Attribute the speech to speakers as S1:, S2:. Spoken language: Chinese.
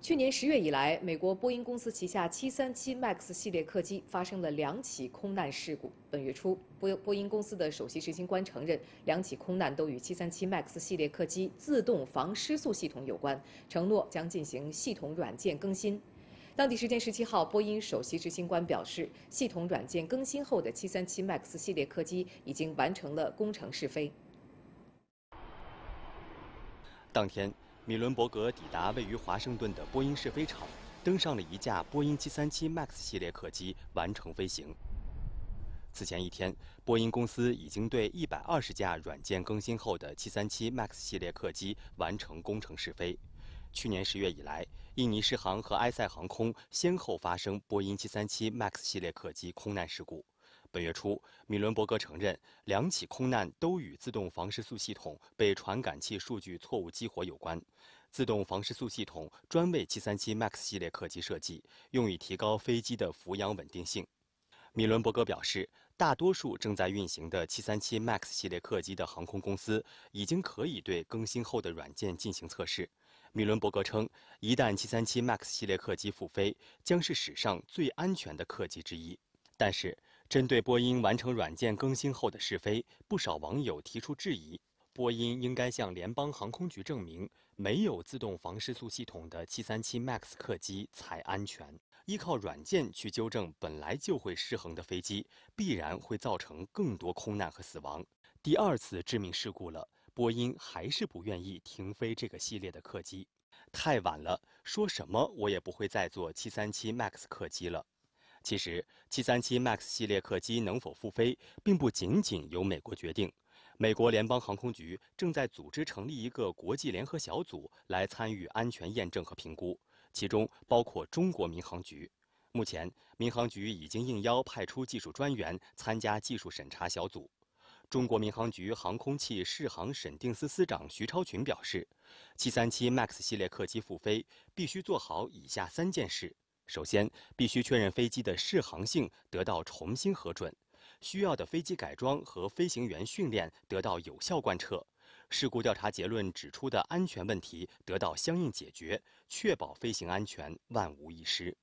S1: 去年十月以来，美国波音公司旗下737 MAX 系列客机发生了两起空难事故。本月初，波波音公司的首席执行官承认，两起空难都与737 MAX 系列客机自动防失速系统有关，承诺将进行系统软件更新。当地时间十七号，波音首席执行官表示，系统软件更新后的737 MAX 系列客机已经完成了工程试飞。
S2: 当天。米伦伯格抵达位于华盛顿的波音试飞场，登上了一架波音737 MAX 系列客机完成飞行。此前一天，波音公司已经对120架软件更新后的737 MAX 系列客机完成工程试飞。去年十月以来，印尼狮航和埃塞航空先后发生波音737 MAX 系列客机空难事故。本月初，米伦伯格承认，两起空难都与自动防失速系统被传感器数据错误激活有关。自动防失速系统专为七三七 MAX 系列客机设计，用以提高飞机的俯仰稳定性。米伦伯格表示，大多数正在运行的七三七 MAX 系列客机的航空公司已经可以对更新后的软件进行测试。米伦伯格称，一旦七三七 MAX 系列客机复飞，将是史上最安全的客机之一。但是，针对波音完成软件更新后的试飞，不少网友提出质疑：波音应该向联邦航空局证明，没有自动防失速系统的737 MAX 客机才安全。依靠软件去纠正本来就会失衡的飞机，必然会造成更多空难和死亡。第二次致命事故了，波音还是不愿意停飞这个系列的客机，太晚了，说什么我也不会再坐737 MAX 客机了。其实，七三七 MAX 系列客机能否复飞，并不仅仅由美国决定。美国联邦航空局正在组织成立一个国际联合小组来参与安全验证和评估，其中包括中国民航局。目前，民航局已经应邀派出技术专员参加技术审查小组。中国民航局航空器试航审定司司长徐超群表示，七三七 MAX 系列客机复飞必须做好以下三件事。首先，必须确认飞机的适航性得到重新核准，需要的飞机改装和飞行员训练得到有效贯彻，事故调查结论指出的安全问题得到相应解决，确保飞行安全万无一失。